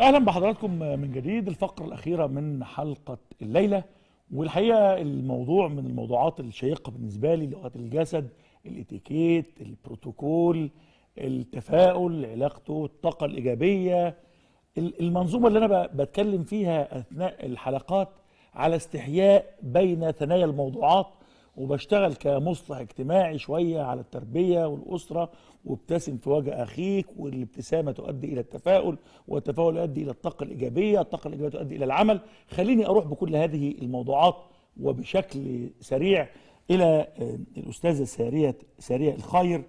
اهلا بحضراتكم من جديد الفقره الاخيره من حلقه الليله والحقيقه الموضوع من الموضوعات الشيقه بالنسبه لي لغه الجسد الاتيكيت البروتوكول التفاؤل علاقته الطاقه الايجابيه المنظومه اللي انا بتكلم فيها اثناء الحلقات على استحياء بين ثنايا الموضوعات وبشتغل كمصلح اجتماعي شويه على التربيه والاسره وابتسم في وجه اخيك والابتسامه تؤدي الى التفاؤل والتفاؤل يؤدي الى الطاقه الايجابيه، الطاقه الايجابيه تؤدي الى العمل، خليني اروح بكل هذه الموضوعات وبشكل سريع الى آه، الاستاذه ساريه ساريه الخير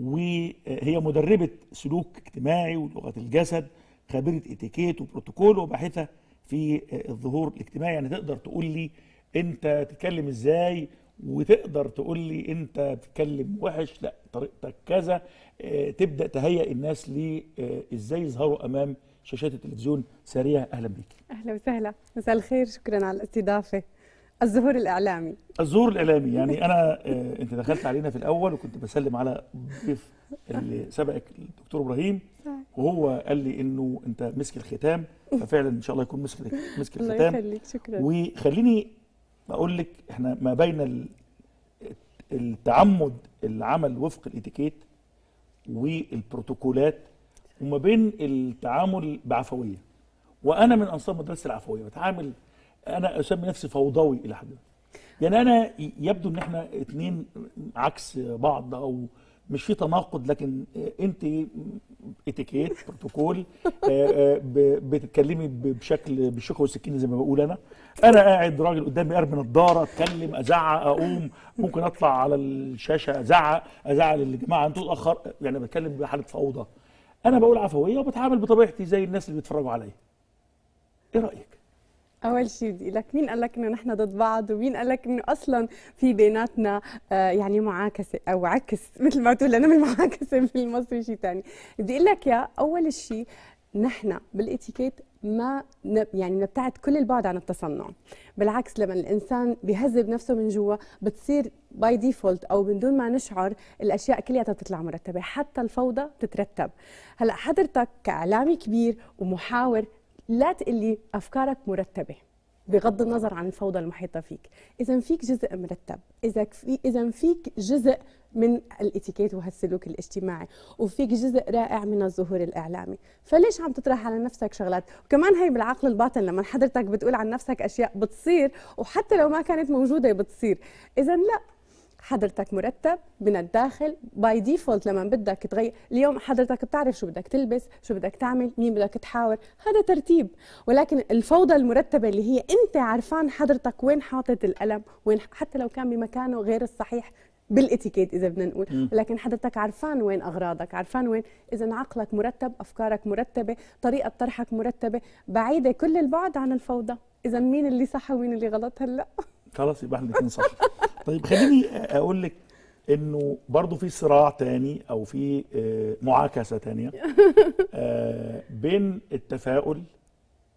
وهي مدربه سلوك اجتماعي ولغه الجسد خبيره اتيكيت وبروتوكول وباحثه في آه، الظهور الاجتماعي يعني تقدر تقول لي انت تتكلم ازاي وتقدر تقول لي انت بتتكلم وحش لا طريقتك كذا آه، تبدا تهيئ الناس لي آه، ازاي يظهروا امام شاشات التلفزيون سريع اهلا بك اهلا وسهلا مساء الخير شكرا على الاستضافه الظهور الاعلامي الظهور الاعلامي يعني انا آه، انت دخلت علينا في الاول وكنت بسلم على ضيف اللي سبقك الدكتور ابراهيم وهو قال لي انه انت مسك الختام ففعلا ان شاء الله يكون مسك مسك الختام الله يخليك شكرا وخليني بقول لك احنا ما بين التعمد العمل وفق الاتيكيت والبروتوكولات وما بين التعامل بعفويه وانا من انصار مدرسه العفويه بتعامل انا اسمي نفسي فوضوي الى حد يعني انا يبدو ان احنا اتنين عكس بعض او مش في تناقض لكن انت اتيكيت بروتوكول آه، آه، بتتكلمي بشكل بالشوكه وسكينه زي ما بقول انا انا قاعد راجل قدامي قرب نظاره اتكلم ازعق اقوم ممكن اطلع على الشاشه ازعق ازعق للجماعه انتوا اتاخر يعني بتكلم بحاله فوضى انا بقول عفويه وبتعامل بطبيعتي زي الناس اللي بيتفرجوا عليا ايه رايك اول شيء بدي لك مين قال لك انه نحن ضد بعض ومين قال لك انه اصلا في بيناتنا آه، يعني معاكسه او عكس مثل ما تقول لنا في بالمصري شيء ثاني بدي اقول لك يا اول شيء نحن بالاتيكيت ما يعني نبتعد كل البعد عن التصنع بالعكس لما الانسان بيهذب نفسه من جوا بتصير باي ديفولت او من دون ما نشعر الاشياء كلها بتطلع مرتبه حتى الفوضى بتترتب هلا حضرتك كاعلامي كبير ومحاور لا تقلي افكارك مرتبه بغض النظر عن الفوضى المحيطه فيك اذا فيك جزء مرتب اذا في اذا فيك جزء من الاتيكيت وهالسلوك الاجتماعي وفيك جزء رائع من الظهور الاعلامي فليش عم تطرح على نفسك شغلات وكمان هي بالعقل الباطن لما حضرتك بتقول عن نفسك اشياء بتصير وحتى لو ما كانت موجوده بتصير اذا لا حضرتك مرتب من الداخل باي ديفولت لما بدك تغير اليوم حضرتك بتعرف شو بدك تلبس شو بدك تعمل مين بدك تحاور هذا ترتيب ولكن الفوضى المرتبه اللي هي انت عرفان حضرتك وين حاطط القلم وين حتى لو كان بمكانه غير الصحيح بالاتيكيت اذا بدنا نقول ولكن حضرتك عرفان وين اغراضك عرفان وين اذا عقلك مرتب افكارك مرتبه طريقه طرحك مرتبه بعيده كل البعد عن الفوضى اذا مين اللي صح ومين اللي غلط هلا خلاص يبقى احنا صح طيب خليني اقول لك انه برضه في صراع تاني او في آه، معاكسه تانيه آه، بين التفاؤل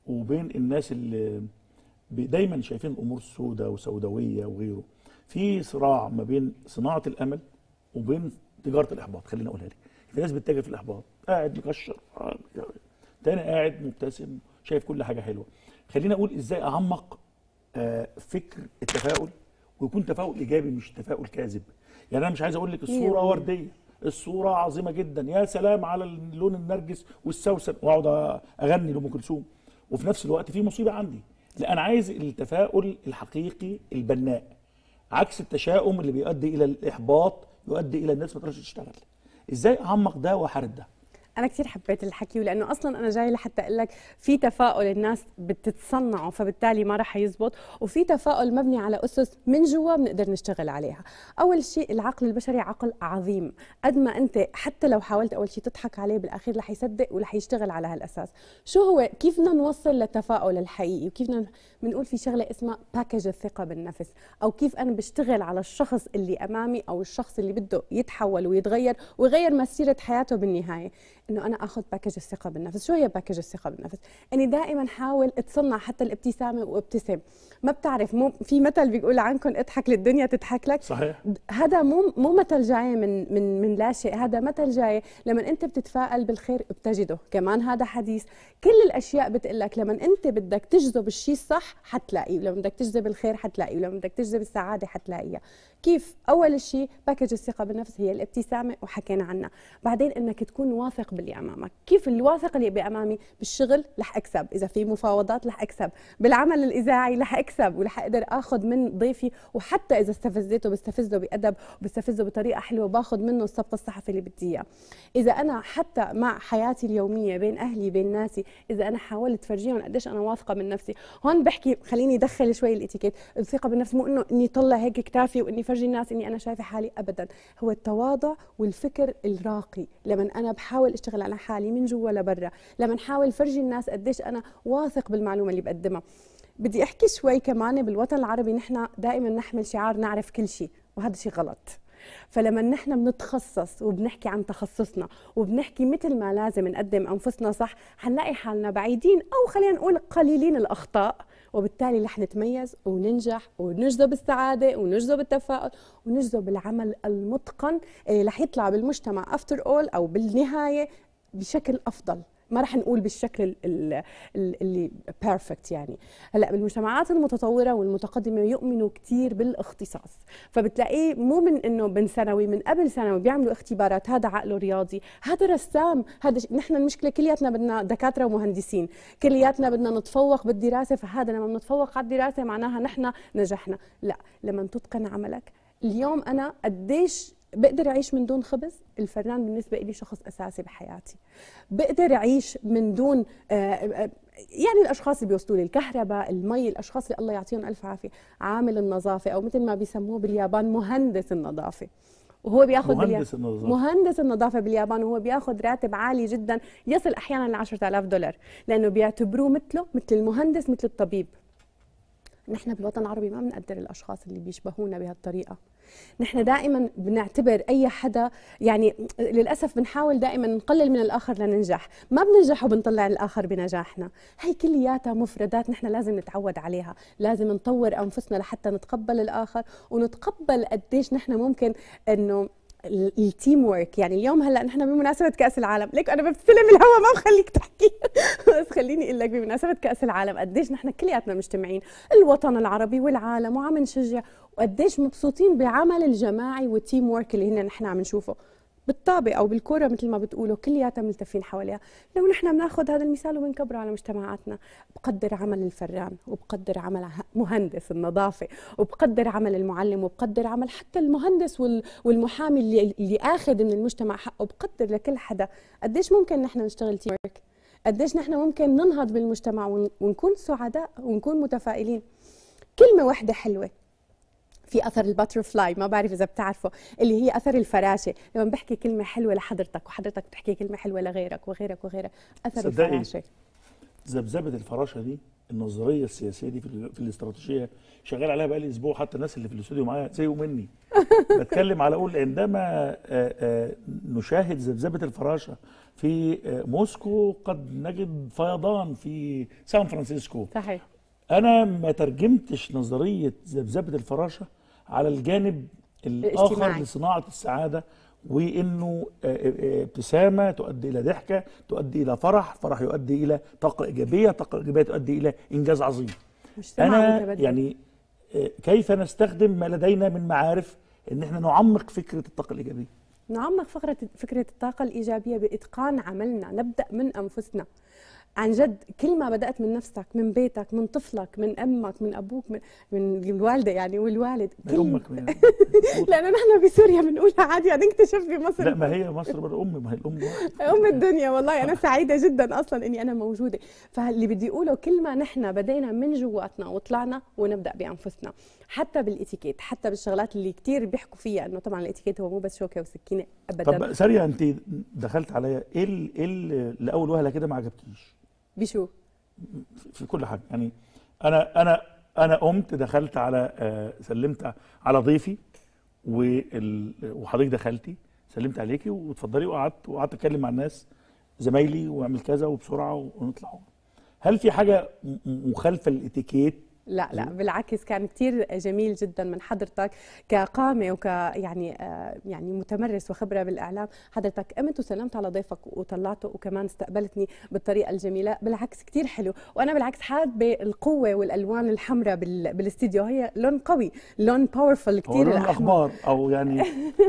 وبين الناس اللي دايما شايفين الامور سودة وسوداويه وغيره في صراع ما بين صناعه الامل وبين تجاره الاحباط خليني اقولها لك في ناس بتتاجر في الاحباط قاعد مكشر تاني قاعد مبتسم شايف كل حاجه حلوه خليني اقول ازاي اعمق آه، فكر التفاؤل ويكون تفاؤل ايجابي مش تفاؤل كاذب يعني انا مش عايز اقول لك الصوره ورديه الصوره عظيمه جدا يا سلام على اللون النرجس والسوسن واقعد اغني لام كلثوم وفي نفس الوقت في مصيبه عندي لا انا عايز التفاؤل الحقيقي البناء عكس التشاؤم اللي بيؤدي الى الاحباط يؤدي الى الناس ما تقدرش تشتغل ازاي اعمق ده واحارب ده انا كثير حبيت الحكي ولانه اصلا انا جاي لحتى اقول لك في تفاؤل الناس بتتصنعه فبالتالي ما راح يزبط وفي تفاؤل مبني على اسس من جوا بنقدر نشتغل عليها اول شيء العقل البشري عقل عظيم قد ما انت حتى لو حاولت اول شيء تضحك عليه بالاخير رح يصدق ورح يشتغل على هالاساس شو هو كيف بدنا نوصل للتفاؤل الحقيقي وكيف بدنا بنقول في شغله اسمها باكج الثقه بالنفس او كيف انا بشتغل على الشخص اللي امامي او الشخص اللي بده يتحول ويتغير ويغير مسيره حياته بالنهايه انه انا اخذ باكج الثقه بالنفس شو هي باكج الثقه بالنفس اني دائما حاول اتصنع حتى الابتسامه وابتسم ما بتعرف مو في مثل بيقول عنكم اضحك للدنيا تضحك لك صحيح هذا مو مو مثل جاي من من من لا شيء هذا مثل جاي لما انت بتتفائل بالخير بتجده كمان هذا حديث كل الاشياء بتقول لك لما انت بدك تجذب الشيء الصح حتلاقيه ولما بدك تجذب الخير حتلاقيه ولما بدك تجذب السعاده حتلاقيها كيف اول شيء باكج الثقه بالنفس هي الابتسامه وحكينا عنها بعدين انك تكون واثق باللي امامك كيف الواثق اللي بامامي بالشغل رح اكسب اذا في مفاوضات رح اكسب بالعمل الاذاعي رح اكسب ورح اقدر اخذ من ضيفي وحتى اذا استفزيته بستفزه بادب وبستفزه بطريقه حلوه باخذ منه السبق الصحفي اللي بدي اياه اذا انا حتى مع حياتي اليوميه بين اهلي بين ناسي اذا انا حاولت فرجيهم قديش انا واثقه من نفسي هون بحكي خليني ادخل شوي الاتيكيت الثقه بالنفس مو انه اني طلع هيك كتافي واني اورجي الناس اني انا شايفه حالي ابدا هو التواضع والفكر الراقي لما انا بحاول اشتغل على حالي من جوا لبرا لما احاول فرجي الناس قديش انا واثق بالمعلومه اللي بقدمها بدي احكي شوي كمان بالوطن العربي نحن دائما نحمل شعار نعرف كل شيء وهذا شيء غلط فلما نحن بنتخصص وبنحكي عن تخصصنا وبنحكي مثل ما لازم نقدم انفسنا صح حنلاقي حالنا بعيدين او خلينا نقول قليلين الاخطاء وبالتالي رح نتميز وننجح ونجذب السعاده ونجذب التفاؤل ونجذب العمل المتقن اللي رح يطلع بالمجتمع افتر اول او بالنهايه بشكل افضل ما راح نقول بالشكل اللي بيرفكت يعني هلا بالمجتمعات المتطوره والمتقدمه يؤمنوا كثير بالاختصاص فبتلاقيه مو من انه من ثانوي من قبل ثانوي بيعملوا اختبارات هذا عقله رياضي هذا رسام هذا ش... نحن المشكله كلياتنا بدنا دكاتره ومهندسين كلياتنا بدنا نتفوق بالدراسه فهذا لما بنتفوق على الدراسه معناها نحن نجحنا لا لما تتقن عملك اليوم انا قديش بقدر اعيش من دون خبز الفنان بالنسبه لي شخص اساسي بحياتي بقدر اعيش من دون آه، آه، يعني الاشخاص اللي بيوصلوا لي الكهرباء المي الاشخاص اللي الله يعطيهم الف عافيه عامل النظافه او مثل ما بيسموه باليابان مهندس النظافه وهو بياخذ مهندس النظافه مهندس النظافه باليابان وهو بياخذ راتب عالي جدا يصل احيانا ل 10000 دولار لانه بيعتبروه مثله مثل المهندس مثل الطبيب نحن بالوطن العربي ما بنقدر الاشخاص اللي بيشبهونا بهالطريقه نحن دائما بنعتبر اي حدا يعني للاسف بنحاول دائما نقلل من الاخر لننجح ما بننجح وبنطلع الاخر بنجاحنا هي كلياتها مفردات نحن لازم نتعود عليها لازم نطور انفسنا لحتى نتقبل الاخر ونتقبل قديش نحن ممكن انه التيم ورك يعني اليوم هلا نحن بمناسبه كاس العالم ليك انا بفلم الهوا ما بخليك تحكي بس خليني اقول لك بمناسبه كاس العالم قديش نحن كلياتنا مجتمعين الوطن العربي والعالم وعم نشجع وقديش مبسوطين بعمل الجماعي والتيم ورك اللي هنا نحن عم نشوفه بالطابه او بالكره مثل ما بتقولوا كلياتها ملتفين حواليها لو نحن بناخذ هذا المثال وبنكبره على مجتمعاتنا بقدر عمل الفران وبقدر عمل مهندس النظافه وبقدر عمل المعلم وبقدر عمل حتى المهندس والمحامي اللي, اللي اخذ من المجتمع حقه بقدر لكل حدا قديش ممكن نحن نشتغل تيم قديش نحن ممكن ننهض بالمجتمع ونكون سعداء ونكون متفائلين كلمه واحده حلوه في اثر الباترفلاي ما بعرف اذا بتعرفه اللي هي اثر الفراشه لما بحكي كلمه حلوه لحضرتك وحضرتك بتحكي كلمه حلوه لغيرك وغيرك وغيرك اثر الفراشه ذبذبه الفراشه دي النظريه السياسيه دي في, في الاستراتيجيه شغال عليها بقالي اسبوع حتى الناس اللي في الاستوديو معايا زيه مني بتكلم على اقول عندما نشاهد ذبذبه الفراشه في موسكو قد نجد فيضان في سان فرانسيسكو صحيح انا ما ترجمتش نظريه ذبذبه الفراشه على الجانب الاخر لصناعه السعاده وانه آه، آه، آه، ابتسامه تؤدي الى ضحكه تؤدي الى فرح فرح يؤدي الى طاقه ايجابيه طاقه ايجابيه تؤدي الى انجاز عظيم انا متبدل. يعني كيف نستخدم ما لدينا من معارف ان احنا نعمق فكره الطاقه الايجابيه نعمق فكره فكره الطاقه الايجابيه باتقان عملنا نبدا من انفسنا عن جد كل ما بدات من نفسك من بيتك من طفلك من امك من ابوك من, من الوالده يعني والوالد من كل امك من لانه نحن بسوريا بنقولها عادي يعني هنكتشف بمصر لا ما هي مصر بر امي ما هي الام ام الدنيا والله انا سعيده جدا اصلا اني انا موجوده فاللي بدي اقوله كل ما نحن بدينا من جواتنا وطلعنا ونبدا بانفسنا حتى بالاتيكيت حتى بالشغلات اللي كثير بيحكوا فيها انه طبعا الاتيكيت هو مو بس شوكه وسكينه ابدا طب سريع انت دخلت عليا ايه ايه اللي وهله كده ما عجبتنيش بشو؟ في كل حاجه يعني انا انا انا قمت دخلت على آه، سلمت على ضيفي وحضرتك دخلتي سلمت عليكي وتفضلي وقعدت وقعدت اتكلم مع الناس زمايلي واعمل كذا وبسرعه ونطلع هل في حاجه مخالفه للاتيكيت لا لا بالعكس كان كثير جميل جدا من حضرتك كقامه وك يعني آه، يعني متمرس وخبره بالاعلام حضرتك قمت وسلمت على ضيفك وطلعته وكمان استقبلتني بالطريقه الجميله بالعكس كثير حلو وانا بالعكس حابه القوه والالوان الحمراء بالاستديو هي لون قوي لون باورفل كثير لون الاخبار او يعني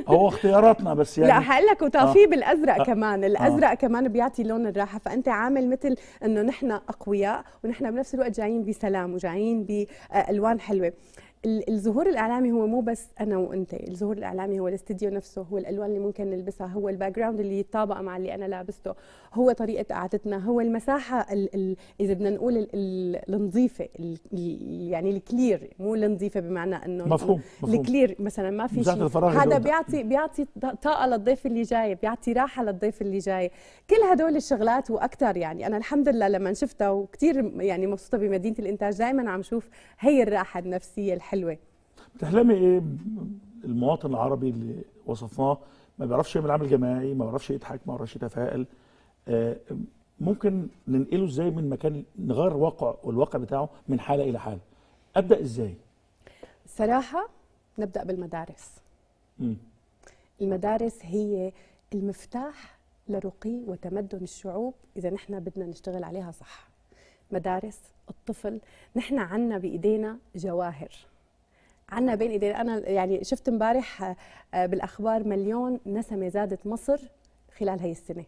هو اختياراتنا بس يعني لا هقول لك وطافيه آه. بالازرق آه. كمان آه. الازرق آه. كمان بيعطي لون الراحه فانت عامل مثل انه نحن اقوياء ونحن بنفس الوقت جايين بسلام وجايين بالوان حلوه الظهور الاعلامي هو مو بس انا وانت الظهور الاعلامي هو الاستديو نفسه هو الالوان اللي ممكن نلبسها هو الباك جراوند اللي يتطابق مع اللي انا لابسته هو طريقه قعدتنا هو المساحه ال ال اذا بدنا نقول النظيفه يعني الكلير مو النظيفه بمعنى انه مفهوم, مفهوم. الكلير مثلا ما في شيء هذا بيعطي بيعطي طاقه للضيف اللي جاي بيعطي راحه للضيف اللي جاي كل هدول الشغلات واكثر يعني انا الحمد لله لما شفتها وكثير يعني مبسوطه بمدينه الانتاج دائما عم شوف هي الراحه النفسيه حلوه بتحلمي ايه المواطن العربي اللي وصفناه ما بيعرفش يعمل عمل جماعي ما بيعرفش يضحك ما بيعرفش يتفائل آه، ممكن ننقله ازاي من مكان نغير واقع والواقع بتاعه من حاله الى حاله ابدا ازاي صراحه نبدا بالمدارس م. المدارس هي المفتاح لرقي وتمدن الشعوب اذا نحن بدنا نشتغل عليها صح مدارس الطفل نحن عنا بايدينا جواهر عنا بين ايدينا انا يعني شفت امبارح آه، بالاخبار مليون نسمه زادت مصر خلال هي السنه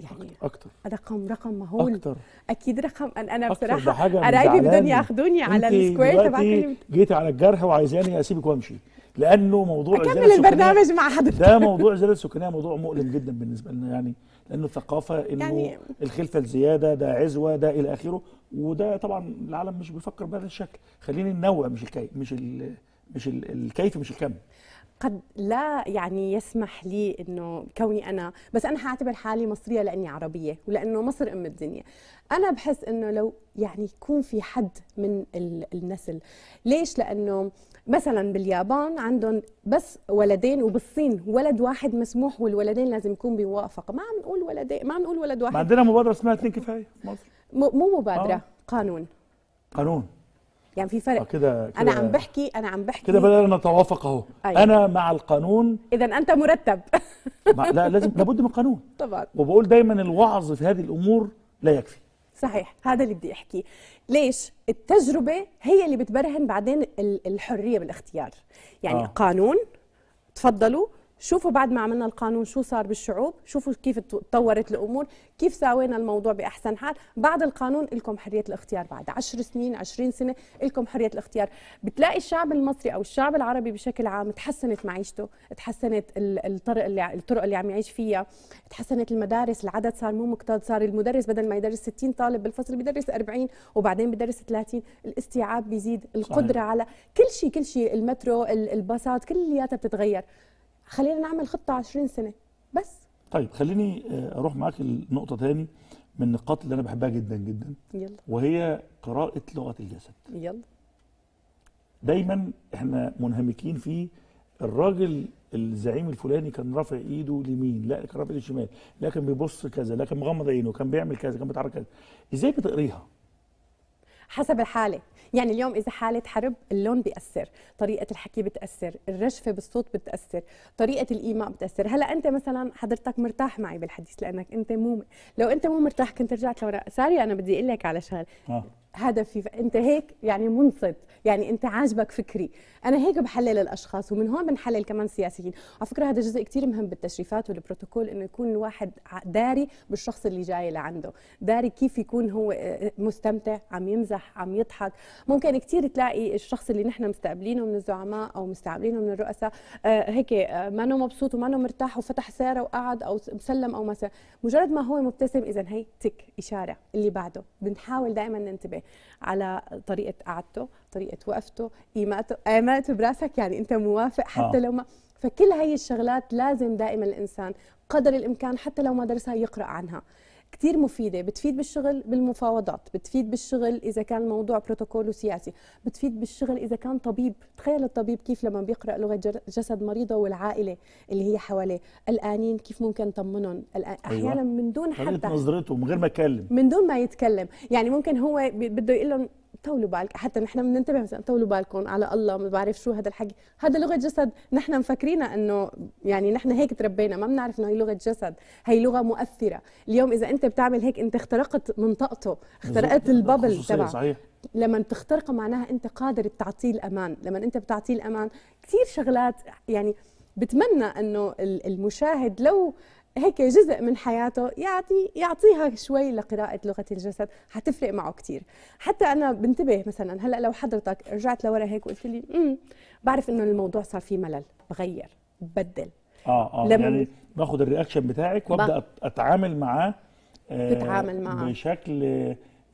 يعني اكثر رقم رقم مهول اكثر اكيد رقم انا بصراحه قرايبي بدهم ياخذوني على السكوير تبعك جيت على الجرح وعايزاني اسيبك وامشي لانه موضوع اكمل البرنامج مع حضرتك ده موضوع زياده السكانيه موضوع مؤلم جدا بالنسبه لنا يعني لانه الثقافه انه يعني الخلفه الزياده ده عزوه ده الى اخره وده طبعا العالم مش بيفكر بهذا الشكل خليني النوع مش الكيف مش الـ مش الـ الكيف مش الكم قد لا يعني يسمح لي انه كوني انا بس انا حاعتبر حالي مصريه لاني عربيه ولانه مصر ام الدنيا انا بحس انه لو يعني يكون في حد من النسل ليش لانه مثلا باليابان عندهم بس ولدين وبالصين ولد واحد مسموح والولدين لازم يكون بموافقه ما عم نقول ولدين ما عم نقول ولد واحد ما عندنا مبادره اسمها اثنين كفايه مصر مو مبادره آه. قانون قانون يعني في فرق آه كده, كده انا عم بحكي انا عم بحكي كده بدأنا نتوافق اهو أيوة. انا مع القانون اذا انت مرتب لا لازم لابد من قانون طبعا وبقول دايما الوعظ في هذه الامور لا يكفي صحيح هذا اللي بدي احكيه ليش التجربه هي اللي بتبرهن بعدين الحريه بالاختيار يعني آه. قانون تفضلوا شوفوا بعد ما عملنا القانون شو صار بالشعوب شوفوا كيف تطورت الامور كيف ساوينا الموضوع باحسن حال بعد القانون لكم حريه الاختيار بعد 10 سنين 20 سنه لكم حريه الاختيار بتلاقي الشعب المصري او الشعب العربي بشكل عام تحسنت معيشته تحسنت الطرق اللي الطرق اللي عم يعيش فيها تحسنت المدارس العدد صار مو مكتظ صار المدرس بدل ما يدرس 60 طالب بالفصل بيدرس 40 وبعدين بيدرس 30 الاستيعاب بيزيد القدره صحيح. على كل شيء كل شيء المترو الباصات كلياتها بتتغير خلينا نعمل خطه 20 سنه بس طيب خليني آه، اروح معاك لنقطه تاني من النقاط اللي انا بحبها جدا جدا يلا وهي قراءه لغه الجسد يلا دايما احنا منهمكين في الراجل الزعيم الفلاني كان رافع ايده لمين لا كان رافع ايده شمال لا كان بيبص كذا لا كان مغمض عينه كان بيعمل كذا كان بيتحرك كذا ازاي بتقريها حسب الحاله يعني اليوم اذا حاله حرب اللون بياثر طريقه الحكي بتاثر الرجفه بالصوت بتاثر طريقه الايماء بتاثر هلا انت مثلا حضرتك مرتاح معي بالحديث لانك انت مو لو انت مو مرتاح كنت رجعت لورا ساري انا بدي اقول لك على شغله آه. هدفي انت هيك يعني منصت يعني انت عاجبك فكري انا هيك بحلل الاشخاص ومن هون بنحلل كمان سياسيين على فكره هذا جزء كثير مهم بالتشريفات والبروتوكول انه يكون الواحد داري بالشخص اللي جاي لعنده داري كيف يكون هو آه، آه، مستمتع عم يمزح عم يضحك ممكن كثير تلاقي الشخص اللي نحن مستقبلينه من الزعماء او مستقبلينه من الرؤساء آه، هيك ما مبسوط وما مرتاح وفتح سياره وقعد او مسلم او ما مجرد ما هو مبتسم اذا هي تك اشاره اللي بعده بنحاول دائما ننتبه على طريقه قعدته طريقه وقفته ايماءته ايماءته براسك يعني انت موافق حتى آه. لو ما فكل هاي الشغلات لازم دائما الانسان قدر الامكان حتى لو ما درسها يقرا عنها كثير مفيده بتفيد بالشغل بالمفاوضات بتفيد بالشغل اذا كان الموضوع بروتوكول وسياسي بتفيد بالشغل اذا كان طبيب تخيل الطبيب كيف لما بيقرا لغه جسد مريضه والعائله اللي هي حواليه الانين كيف ممكن طمنهم أيوة. احيانا أيوة. من دون حتى نظرته من غير ما يتكلم من دون ما يتكلم يعني ممكن هو بده يقول لهم طولوا بالك حتى نحن بننتبه مثلا طولوا بالكم على الله ما بعرف شو هذا الحكي هذا لغه جسد نحن مفكرين انه يعني نحن هيك تربينا ما بنعرف انه هي لغه جسد هي لغه مؤثره اليوم اذا انت بتعمل هيك انت اخترقت منطقته اخترقت الببل تبع صحيح لما تخترقه معناها انت قادر بتعطيه الامان لما انت بتعطيه الامان كثير شغلات يعني بتمنى انه المشاهد لو هيك جزء من حياته يعطي يعطيها شوي لقراءة لغة الجسد حتفرق معه كثير حتى أنا بنتبه مثلا هلأ لو حضرتك رجعت لورا هيك وقلت لي امم بعرف إنه الموضوع صار فيه ملل بغير ببدل اه اه لم يعني باخد الرياكشن بتاعك وابدا اتعامل معاه آه، بتعامل معاه بشكل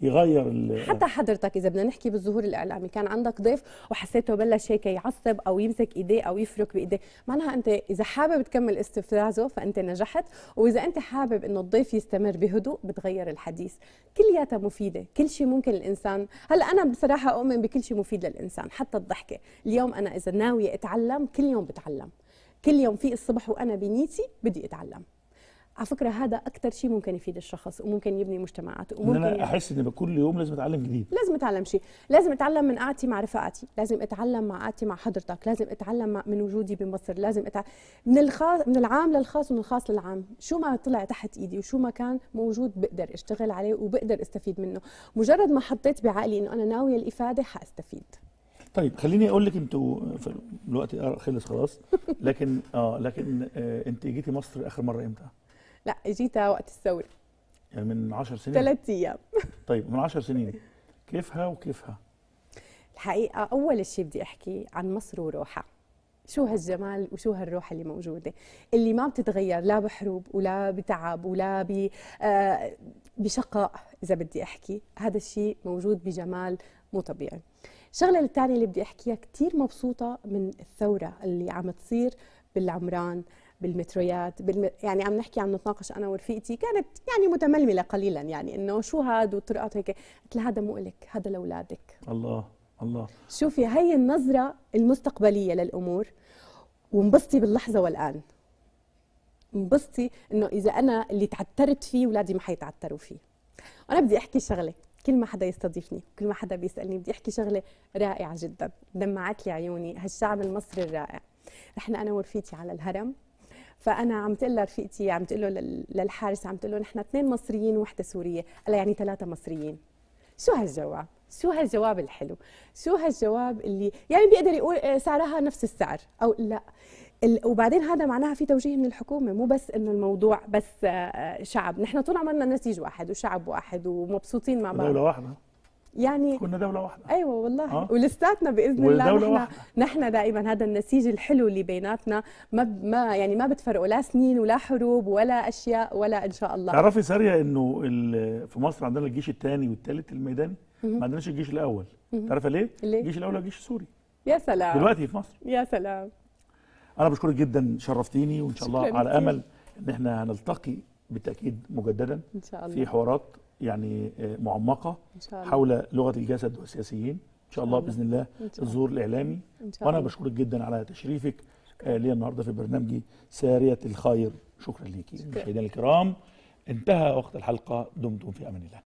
يغير حتى حضرتك اذا بدنا نحكي بالظهور الاعلامي كان عندك ضيف وحسيته بلش هيك يعصب او يمسك ايديه او يفرك بايديه معناها انت اذا حابب تكمل استفزازه فانت نجحت واذا انت حابب انه الضيف يستمر بهدوء بتغير الحديث كلياتها مفيده كل شيء ممكن الانسان هلا انا بصراحه اؤمن بكل شيء مفيد للانسان حتى الضحكه اليوم انا اذا ناويه اتعلم كل يوم بتعلم كل يوم في الصبح وانا بنيتي بدي اتعلم على فكره هذا اكثر شيء ممكن يفيد الشخص وممكن يبني مجتمعات وممكن انا احس ان كل يوم لازم اتعلم جديد لازم اتعلم شيء لازم اتعلم من قعدتي مع رفقاتي لازم اتعلم مع قعدتي مع حضرتك لازم اتعلم من وجودي بمصر لازم أتعلم من الخاص من العام للخاص ومن الخاص للعام شو ما طلع تحت ايدي وشو ما كان موجود بقدر اشتغل عليه وبقدر استفيد منه مجرد ما حطيت بعقلي انه انا ناويه الافاده حاستفيد طيب خليني اقول لك انتوا الوقت خلص خلاص لكن اه لكن آه انت جيتي مصر اخر مره امتى؟ لا جيتها وقت الثوره يعني من 10 سنين ثلاث ايام طيب من 10 سنين كيفها وكيفها الحقيقه اول شيء بدي احكي عن مصر وروحها شو هالجمال وشو هالروح اللي موجوده اللي ما بتتغير لا بحروب ولا بتعب ولا ب آه، بشقاء اذا بدي احكي هذا الشيء موجود بجمال مو طبيعي الشغله الثانيه اللي بدي احكيها كثير مبسوطه من الثوره اللي عم تصير بالعمران بالمتريات بالم... يعني عم نحكي عم نتناقش انا ورفيقتي كانت يعني متململه قليلا يعني انه شو هاد والطرقات هيك قلت لها هذا مو لك هذا لاولادك الله الله شوفي هي النظره المستقبليه للامور وانبسطي باللحظه والان انبسطي انه اذا انا اللي تعترت فيه اولادي ما حيتعتروا فيه انا بدي احكي شغله كل ما حدا يستضيفني كل ما حدا بيسالني بدي احكي شغله رائعه جدا دمعت لي عيوني هالشعب المصري الرائع رحنا انا ورفيتي على الهرم فانا عم تقول لرفيقتي عم تقول له للحارس عم تقول له نحن اثنين مصريين وحده سوريه قال يعني ثلاثه مصريين شو هالجواب شو هالجواب الحلو شو هالجواب اللي يعني بيقدر يقول آه، سعرها نفس السعر او لا وبعدين هذا معناها في توجيه من الحكومه مو بس انه الموضوع بس آه، شعب نحن طول عمرنا نسيج واحد وشعب واحد ومبسوطين مع بعض دوله واحده يعني كنا دوله واحده ايوه والله آه؟ ولساتنا باذن الله نحن واحدة. نحن دائما هذا النسيج الحلو اللي بيناتنا ما ب... ما يعني ما بتفرقوا لا سنين ولا حروب ولا اشياء ولا ان شاء الله تعرفي ساريه انه ال... في مصر عندنا الجيش الثاني والثالث الميداني ما عندناش الجيش الاول تعرفي ليه؟, ليه؟ الجيش الاول الجيش السوري يا سلام دلوقتي في مصر يا سلام انا بشكرك جدا شرفتيني وان شاء الله على امل ان احنا هنلتقي بالتاكيد مجددا إن شاء الله. في حوارات يعني آه، معمقه حول لغه الجسد والسياسيين ان شاء الله باذن الله الظهور الاعلامي وانا بشكرك جدا على تشريفك آه، لي النهارده في برنامجي ساريه الخير شكرا ليكي مشاهدينا الكرام انتهى وقت الحلقه دمتم في امان الله